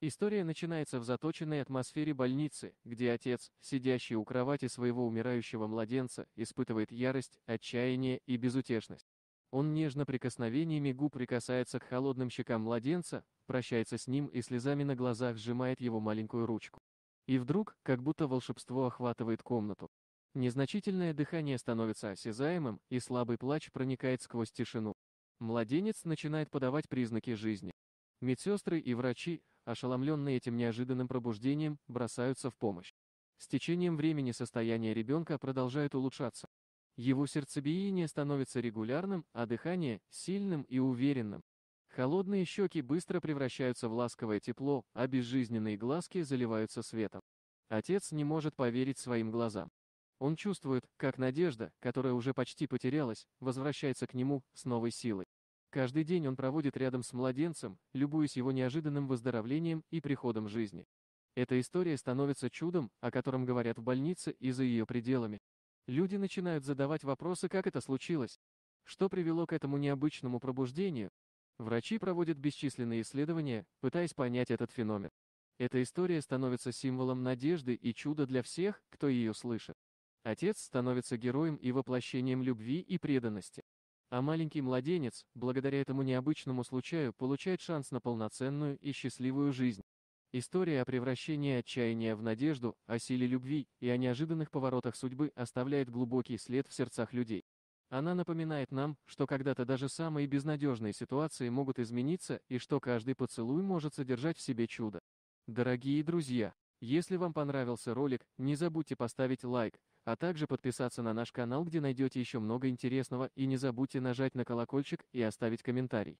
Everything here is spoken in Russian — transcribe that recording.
История начинается в заточенной атмосфере больницы, где отец, сидящий у кровати своего умирающего младенца, испытывает ярость, отчаяние и безутешность. Он нежно прикосновениями губ прикасается к холодным щекам младенца, прощается с ним и слезами на глазах сжимает его маленькую ручку. И вдруг, как будто волшебство охватывает комнату. Незначительное дыхание становится осязаемым, и слабый плач проникает сквозь тишину. Младенец начинает подавать признаки жизни. Медсестры и врачи, ошеломленные этим неожиданным пробуждением, бросаются в помощь. С течением времени состояние ребенка продолжает улучшаться. Его сердцебиение становится регулярным, а дыхание – сильным и уверенным. Холодные щеки быстро превращаются в ласковое тепло, а безжизненные глазки заливаются светом. Отец не может поверить своим глазам. Он чувствует, как надежда, которая уже почти потерялась, возвращается к нему с новой силой. Каждый день он проводит рядом с младенцем, любуясь его неожиданным выздоровлением и приходом жизни. Эта история становится чудом, о котором говорят в больнице и за ее пределами. Люди начинают задавать вопросы, как это случилось. Что привело к этому необычному пробуждению? Врачи проводят бесчисленные исследования, пытаясь понять этот феномен. Эта история становится символом надежды и чуда для всех, кто ее слышит. Отец становится героем и воплощением любви и преданности. А маленький младенец, благодаря этому необычному случаю, получает шанс на полноценную и счастливую жизнь. История о превращении отчаяния в надежду, о силе любви и о неожиданных поворотах судьбы оставляет глубокий след в сердцах людей. Она напоминает нам, что когда-то даже самые безнадежные ситуации могут измениться и что каждый поцелуй может содержать в себе чудо. Дорогие друзья! Если вам понравился ролик, не забудьте поставить лайк, а также подписаться на наш канал, где найдете еще много интересного, и не забудьте нажать на колокольчик и оставить комментарий.